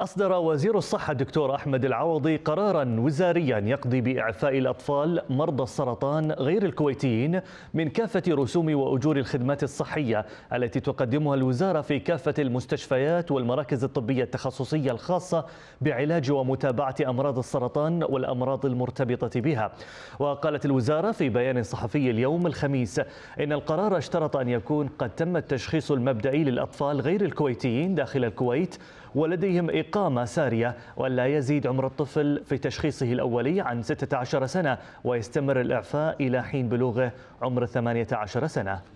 أصدر وزير الصحة الدكتور أحمد العوضي قرارا وزاريا يقضي بإعفاء الأطفال مرضى السرطان غير الكويتيين من كافة رسوم وأجور الخدمات الصحية التي تقدمها الوزارة في كافة المستشفيات والمراكز الطبية التخصصية الخاصة بعلاج ومتابعة أمراض السرطان والأمراض المرتبطة بها وقالت الوزارة في بيان صحفي اليوم الخميس إن القرار اشترط أن يكون قد تم التشخيص المبدئي للأطفال غير الكويتيين داخل الكويت ولديهم إقامة سارية ولا يزيد عمر الطفل في تشخيصه الأولي عن 16 سنة ويستمر الإعفاء إلى حين بلوغه عمر 18 سنة